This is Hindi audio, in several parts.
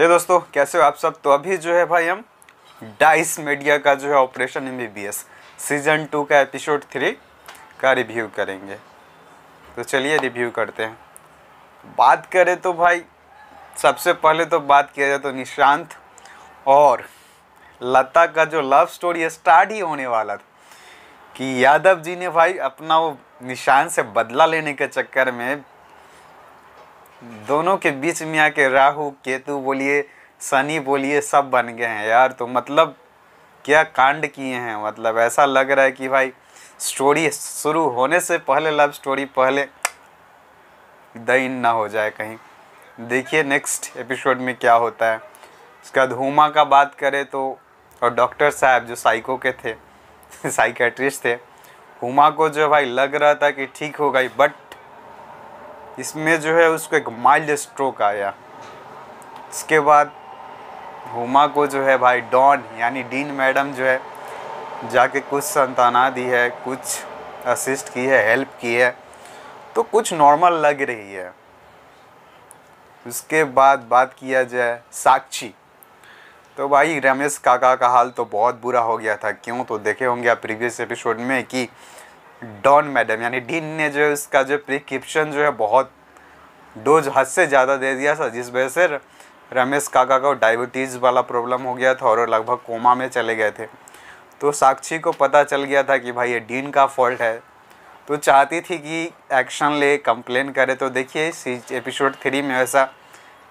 ये दोस्तों कैसे हो आप सब तो अभी जो है भाई हम डाइस मीडिया का जो है ऑपरेशन एम सीजन टू का एपिसोड थ्री का रिव्यू करेंगे तो चलिए रिव्यू करते हैं बात करें तो भाई सबसे पहले तो बात किया जाए तो निशांत और लता का जो लव स्टोरी स्टार्ट ही होने वाला था कि यादव जी ने भाई अपना वो निशान से बदला लेने के चक्कर में दोनों के बीच में आके राहु केतु बोलिए शनि बोलिए सब बन गए हैं यार तो मतलब क्या कांड किए हैं मतलब ऐसा लग रहा है कि भाई स्टोरी शुरू होने से पहले लव स्टोरी पहले दिन ना हो जाए कहीं देखिए नेक्स्ट एपिसोड में क्या होता है उसके बाद हुमा का बात करें तो और डॉक्टर साहब जो साइको के थे साइकेट्रिस्ट थे हुमा को जो भाई लग रहा था कि ठीक हो गई बट इसमें जो है उसको एक माइल्ड स्ट्रोक आया इसके बाद हुमा को जो है भाई डॉन यानी डीन मैडम जो है जाके कुछ संताना दी है कुछ असिस्ट की है हेल्प की है तो कुछ नॉर्मल लग रही है उसके बाद बात किया जाए साक्षी तो भाई रमेश काका का हाल तो बहुत बुरा हो गया था क्यों तो देखे होंगे आप प्रीवियस एपिसोड में कि डॉन मैडम यानी डीन ने जो है उसका जो प्रिस्क्रिप्शन जो है बहुत डोज हद से ज़्यादा दे दिया था जिस वजह से रमेश काका को डायबिटीज़ वाला प्रॉब्लम हो गया था और लगभग कोमा में चले गए थे तो साक्षी को पता चल गया था कि भाई ये डीन का फॉल्ट है तो चाहती थी कि एक्शन ले कंप्लेन करे तो देखिए एपिसोड थ्री में ऐसा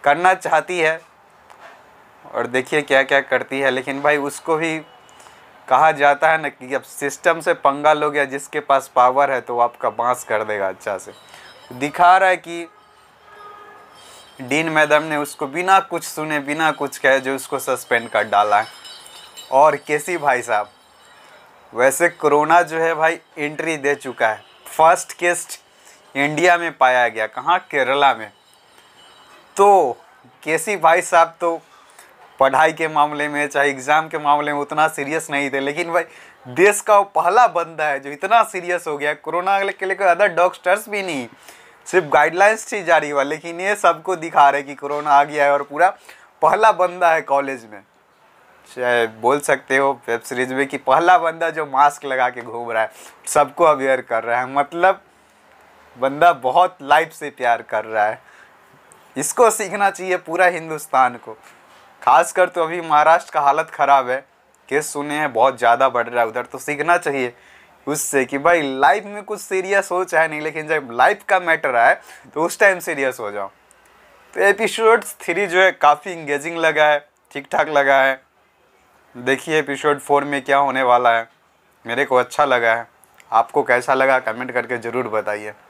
करना चाहती है और देखिए क्या क्या करती है लेकिन भाई उसको भी कहा जाता है ना कि अब सिस्टम से पंगा या जिसके पास पावर है तो आपका बांस कर देगा अच्छा से दिखा रहा है कि डीन मैडम ने उसको बिना कुछ सुने बिना कुछ कहे जो उसको सस्पेंड कर डाला है और केसी भाई साहब वैसे कोरोना जो है भाई एंट्री दे चुका है फर्स्ट केस इंडिया में पाया गया कहाँ केरला में तो केसी भाई साहब तो पढ़ाई के मामले में चाहे एग्ज़ाम के मामले में उतना सीरियस नहीं थे लेकिन भाई देश का वो पहला बंदा है जो इतना सीरियस हो गया कोरोना के लेकर अदर डॉक्टर्स भी नहीं सिर्फ गाइडलाइंस थी जारी हुआ लेकिन ये सबको दिखा रहे कि कोरोना आ गया है और पूरा पहला बंदा है कॉलेज में चाहे बोल सकते हो वेब सीरीज में कि पहला बंदा जो मास्क लगा के घूम रहा है सबको अवेयर कर रहा है मतलब बंदा बहुत लाइफ से प्यार कर रहा है इसको सीखना चाहिए पूरा हिंदुस्तान को खासकर तो अभी महाराष्ट्र का हालत ख़राब है केस सुने हैं बहुत ज़्यादा बढ़ रहा है उधर तो सीखना चाहिए उससे कि भाई लाइफ में कुछ सीरियस हो चाहे नहीं लेकिन जब लाइफ का मैटर आए तो उस टाइम सीरियस हो जाओ तो एपिसोड थ्री जो है काफ़ी इंगेजिंग लगा है ठीक ठाक लगा है देखिए एपिसोड फोर में क्या होने वाला है मेरे को अच्छा लगा है आपको कैसा लगा कमेंट करके ज़रूर बताइए